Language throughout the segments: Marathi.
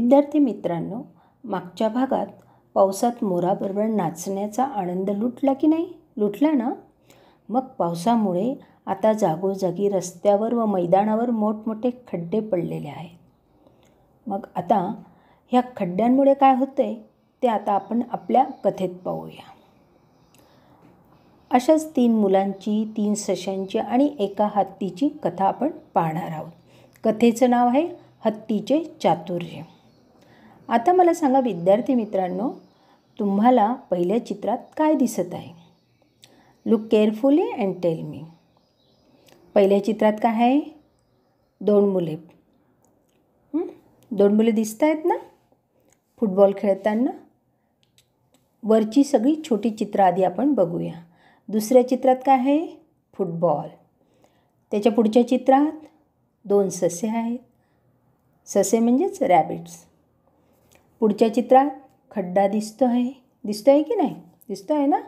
विद्यार्थी मित्रांनो मागच्या भागात पावसात मोराबरोबर नाचण्याचा आनंद लुटला की नाही लुटला ना मग पावसामुळे आता जागोजागी रस्त्यावर व मैदानावर मोठमोठे खड्डे पडलेले आहेत मग आता ह्या खड्ड्यांमुळे काय होते ते आता आपण आपल्या कथेत पाहूया अशाच तीन मुलांची तीन सशांची आणि एका हत्तीची कथा आपण पाहणार आहोत कथेचं नाव आहे हत्तीचे चातुर्य आता मला सांगा विद्यार्थी मित्रांनो तुम्हाला पहिल्या चित्रात काय दिसत आहे look carefully and tell me पहिल्या चित्रात काय आहे दोन मुले दोन मुले दिसत आहेत ना फुटबॉल खेळताना वरची सगळी छोटी चित्र आधी आपण बघूया दुसऱ्या चित्रात काय आहे फुटबॉल त्याच्या पुढच्या चित्रात दोन ससे आहेत ससे म्हणजेच रॅबिट्स पुढच्या चित्रात खड्डा दिसतो आहे दिसतो आहे की नाही दिसतो आहे ना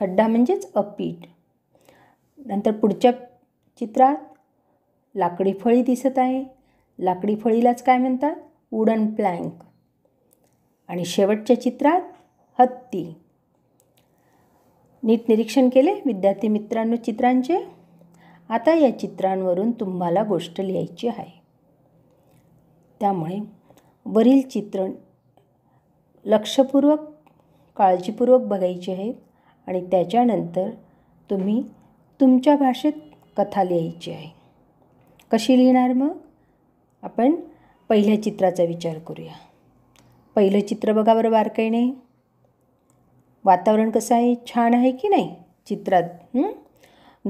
खड्डा म्हणजेच अपीट नंतर पुढच्या चित्रात लाकडी फळी दिसत आहे लाकडी फळीलाच काय म्हणतात वुडन प्लँक आणि शेवटच्या चित्रात हत्ती नीट निरीक्षण केले विद्यार्थी मित्रांनो चित्रांचे आता या चित्रांवरून तुम्हाला गोष्ट लिहायची आहे त्यामुळे वरील चित्रण लक्षपूर्वक काळजीपूर्वक बघायचे आहेत आणि त्याच्यानंतर तुम्ही तुमच्या भाषेत कथा लिहायची आहे कशी लिहिणार मग आपण पहिल्या चित्राचा विचार करूया पहिलं चित्र बघा बरं बारकाईने वातावरण कसं आहे छान आहे की नाही चित्रात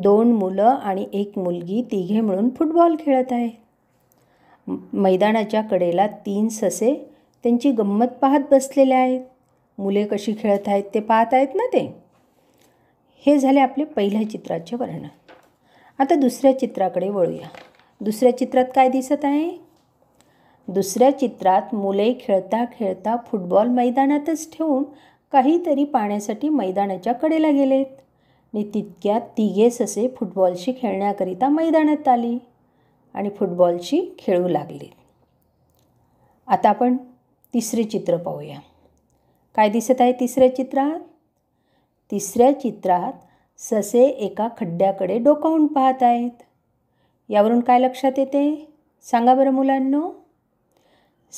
दोन मुलं आणि एक मुलगी तिघे मिळून फुटबॉल खेळत आहेत मैदानाच्या कडेला तीन ससे त्यांची गंमत पाहत बसलेले आहेत मुले कशी खेळत आहेत ते पाहत आहेत ना ते हे झाले आपले पहिल्या चित्राचे वर्णन आता दुसऱ्या चित्राकडे वळूया दुसऱ्या चित्रात काय दिसत आहे दुसऱ्या चित्रात मुले खेळता खेळता फुटबॉल मैदानातच ठेवून काहीतरी पाण्यासाठी मैदानाच्या कडेला गेलेत आणि तितक्यात तिघे ससे फुटबॉलशी खेळण्याकरिता मैदानात आली आणि फुटबॉलची खेळू लागले आता आपण तिसरे चित्र पाहूया काय दिसत आहे तिसऱ्या चित्रात तिसऱ्या चित्रात ससे एका खड्ड्याकडे डोकावून पाहत आहेत यावरून काय लक्षात येते सांगा बरं मुलांनो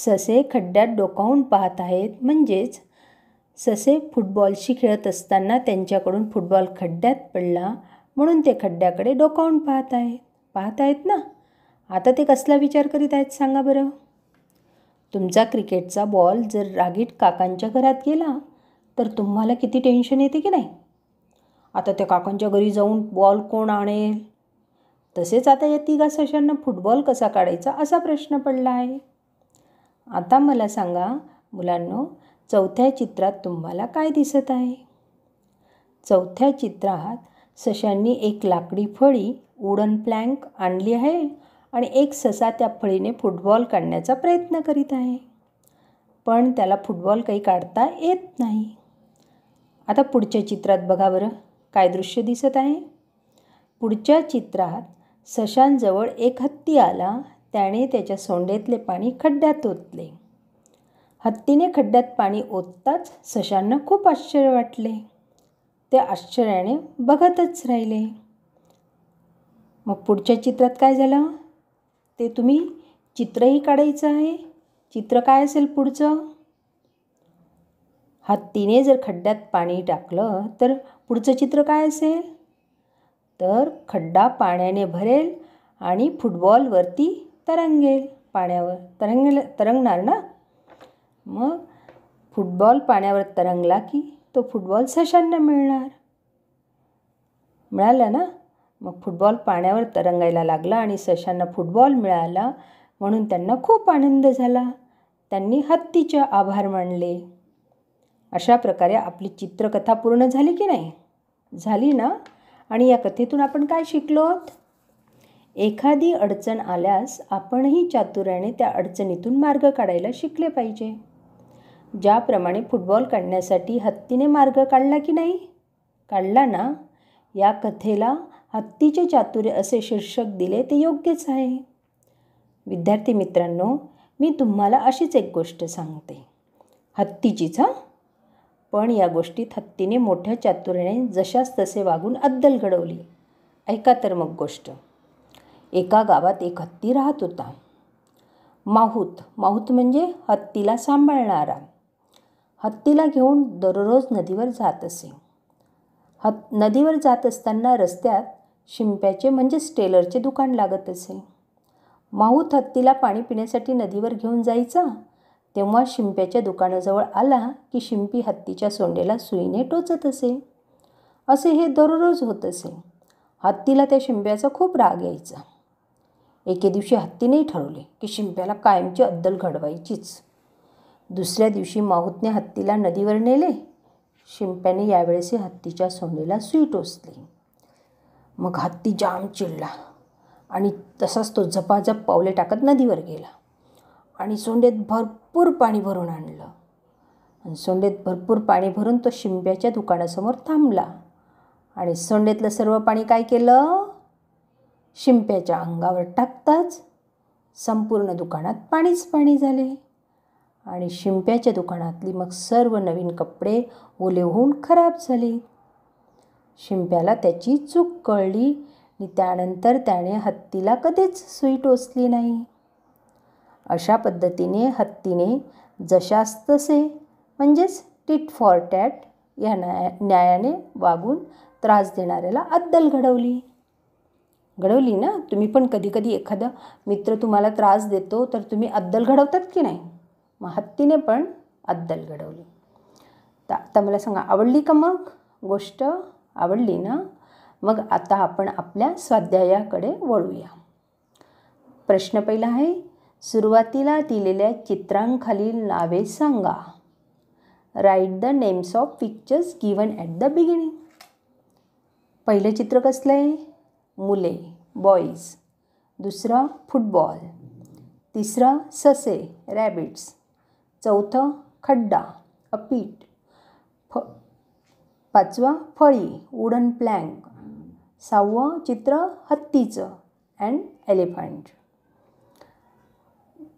ससे खड्ड्यात डोकावून पाहत आहेत म्हणजेच ससे फुटबॉलशी खेळत असताना त्यांच्याकडून फुटबॉल खड्ड्यात पडला म्हणून ते खड्ड्याकडे डोकावून पाहत आहेत पाहत आहेत ना आता ते कसला विचार करीत आहेत सांगा बरं तुमचा क्रिकेटचा बॉल जर रागीट काकांच्या घरात गेला तर तुम्हाला किती टेन्शन येते की नाही आता त्या काकांच्या घरी जाऊन बॉल कोण आणेल तसेच आता या तिघा सशांना फुटबॉल कसा काढायचा असा प्रश्न पडला आहे आता मला सांगा मुलांनो चौथ्या चित्रात तुम्हाला काय दिसत आहे चौथ्या चित्रात सशांनी एक लाकडी फळी वुडन प्लँक आणली आहे आणि एक ससा त्या फळीने फुटबॉल काढण्याचा प्रयत्न करीत आहे पण त्याला फुटबॉल काही काढता येत नाही आता पुढच्या चित्रात बघा बरं काय दृश्य दिसत आहे पुढच्या चित्रात सशांजवळ एक हत्ती आला त्याने त्याच्या सोंडेतले पाणी खड्ड्यात ओतले हत्तीने खड्ड्यात पाणी ओतताच सशांना खूप आश्चर्य वाटले ते आश्चर्याने बघतच राहिले मग पुढच्या चित्रात काय झालं ते तुम्ही चित्रही काढायचं आहे चित्र काय असेल पुढचं हत्तीने जर खड्ड्यात पाणी टाकलं तर पुढचं चित्र काय असेल तर खड्डा पाण्याने भरेल आणि फुटबॉलवरती तरंगेल पाण्यावर तरंगेल तरंगणार ना मग फुटबॉल पाण्यावर तरंगला की तो फुटबॉल सशांना मिळणार मिळाला ना मग फुटबॉल पाण्यावर तरंगायला लागला आणि सशांना फुटबॉल मिळाला म्हणून त्यांना खूप आनंद झाला त्यांनी हत्तीचे आभार मानले अशा प्रकारे आपली चित्रकथा पूर्ण झाली की नाही झाली ना आणि या कथेतून आपण काय शिकलोत एखादी अडचण आल्यास आपणही चातुर्याने त्या अडचणीतून मार्ग काढायला शिकले पाहिजे ज्याप्रमाणे फुटबॉल काढण्यासाठी हत्तीने मार्ग काढला की नाही काढला ना या कथेला हत्तीचे चातुर्य असे शीर्षक दिले ते योग्यच आहे विद्यार्थी मित्रांनो मी तुम्हाला अशीच एक गोष्ट सांगते हत्तीचीच हा पण या गोष्टीत हत्तीने मोठ्या चातुर्याने जशाच तसे वागून अद्दल घडवली ऐका तर मग गोष्ट एका गावात एक हत्ती राहत होता माहूत माहूत म्हणजे हत्तीला सांभाळणारा हत्तीला घेऊन दररोज नदीवर जात असे हत् नदीवर जात असताना रस्त्यात शिंप्याचे म्हणजेच टेलरचे दुकान लागत असे माहूत हत्तीला पाणी पिण्यासाठी नदीवर घेऊन जायचा तेव्हा शिंप्याच्या दुकानाजवळ आला की शिंपी हत्तीच्या सोंडेला सुईने टोचत असे असे हे दररोज होत असे हत्तीला त्या शिंप्याचा खूप राग यायचा एके दिवशी हत्तीनेही ठरवले की शिंप्याला कायमची अद्दल घडवायचीच दुसऱ्या दिवशी माऊतने हत्तीला नदीवर नेले शिंप्याने ही हत्तीच्या सोंडेला सुई टोचली मग हत्ती जाम चिडला आणि तसाच तो झपाझप पावले टाकत नदीवर गेला आणि सोंडेत भरपूर पाणी भरून आणलं आणि सोंडेत भरपूर पाणी भरून तो शिंप्याच्या दुकानासमोर थांबला आणि सोंडेतलं सर्व पाणी काय केलं शिंप्याच्या अंगावर टाकताच संपूर्ण दुकानात पाणीच पाणी झाले आणि शिंप्याच्या दुकानातली मग सर्व नवीन कपडे ओले होऊन खराब झाले शिंप्याला त्याची चूक कळली आणि त्यानंतर त्याने हत्तीला कधीच सुई टोचली नाही अशा पद्धतीने हत्तीने जशास तसे म्हणजेच टिट फॉर टॅट या न्या न्यायाने वागून त्रास देणाऱ्याला अद्दल घडवली घडवली ना तुम्ही पण कधीकधी एखादा मित्र तुम्हाला त्रास देतो तर तुम्ही अद्दल घडवतात की नाही मग हत्तीने पण अद्दल घडवली तर आता मला सांगा आवडली का मग गोष्ट आवडली ना मग आता आपण आपल्या स्वाध्यायाकडे वळूया प्रश्न पहिला आहे सुरुवातीला दिलेल्या चित्रांखालील नावे सांगा write the names of pictures given at the beginning पहिलं चित्र कसलं आहे मुले बॉईज दुसरा, फुटबॉल तिसरं ससे रॅबिट्स चौथं खड्डा अपीट पाचवा फळी वुडन प्लँक सहावं चित्र हत्तीचं अँड एलिफंट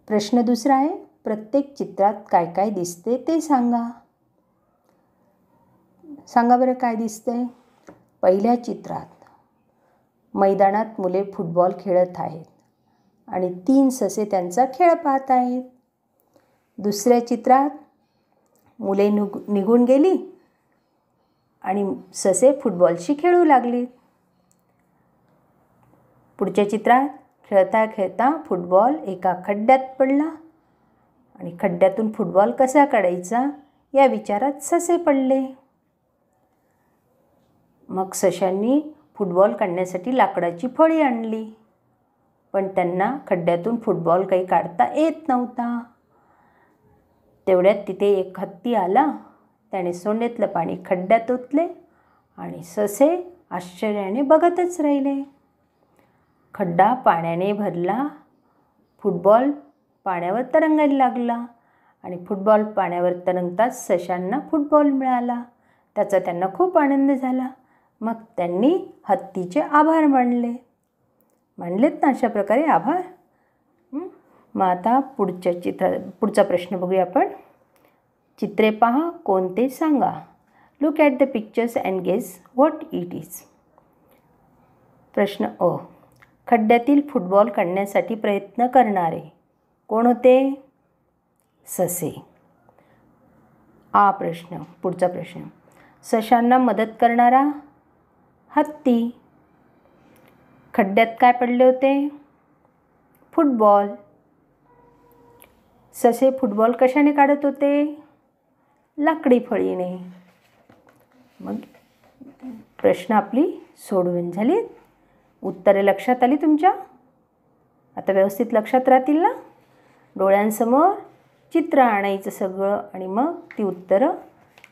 प्रश्न दुसरा आहे प्रत्येक चित्रात काय काय दिसते ते सांगा सांगा बरं काय दिसतंय पहिल्या चित्रात मैदानात मुले फुटबॉल खेळत आहेत आणि तीन ससे त्यांचा खेळ पाहत आहेत दुसऱ्या चित्रात मुले निघून गेली आणि ससे फुटबॉलशी खेळू लागले पुढच्या चित्रात खेळता खेळता फुटबॉल एका खड्ड्यात पडला आणि खड्ड्यातून फुटबॉल कसा काढायचा या विचारात ससे पडले मग सशांनी फुटबॉल काढण्यासाठी लाकडाची फळी आणली पण त्यांना खड्ड्यातून फुटबॉल काही काढता येत नव्हता तेवढ्यात तिथे एक हत्ती आला त्याने सोंडेतलं पाणी खड्ड्यात ओतले आणि ससे आश्चर्याने बघतच राहिले खड्डा पाण्याने भरला फुटबॉल पाण्यावर तरंगायला लागला आणि फुटबॉल पाण्यावर तरंगताच सशांना फुटबॉल मिळाला त्याचा त्यांना खूप आनंद झाला मग त्यांनी हत्तीचे आभार मानले मानलेत ना अशा प्रकारे आभार मग आता पुढच्या चित्र पुढचा प्रश्न बघूया आपण चित्रे पहा कोणते सांगा look at the pictures and guess what it is प्रश्न अ खड्ड्यातील फुटबॉल काढण्यासाठी प्रयत्न करणारे कोण होते ससे आ प्रश्न पुढचा प्रश्न सशांना मदत करणारा हत्ती खड्ड्यात काय पडले होते फुटबॉल ससे फुटबॉल कशाने काढत होते लाकडी फळीने मग प्रश्न आपली सोडवून झाली उत्तरे लक्षात आली तुमच्या आता व्यवस्थित लक्षात राहतील ना डोळ्यांसमोर चित्र आणायचं सगळं आणि मग ती उत्तरं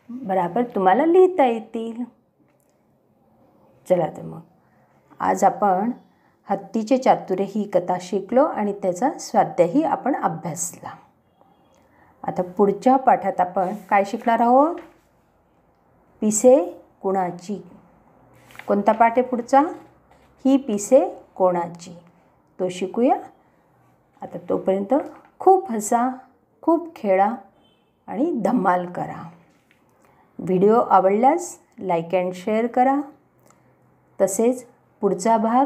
बराबर तुम्हाला लिहिता येतील चला तर मग आज आपण हत्तीचे चातुर्य ही कथा शिकलो आणि त्याचा स्वाध्यायही आपण अभ्यासला आता पुढच्या पाठात आपण काय शिकणार आहोत पिसे कुणाची कोणता पाठ आहे पुढचा ही पिसे कोणाची तो शिकूया आता तोपर्यंत खूप हसा खूप खेळा आणि धमाल करा व्हिडिओ आवडल्यास लाईक अँड शेअर करा तसेच पुढचा भाग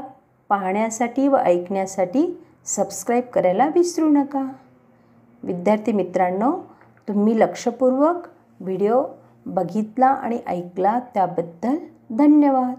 पाहण्यासाठी व ऐकण्यासाठी सबस्क्राईब करायला विसरू नका विद्यार्थी मित्रांनो तुम्ही लक्षपूर्वक व्हिडिओ बघितला आणि ऐकला त्याबद्दल धन्यवाद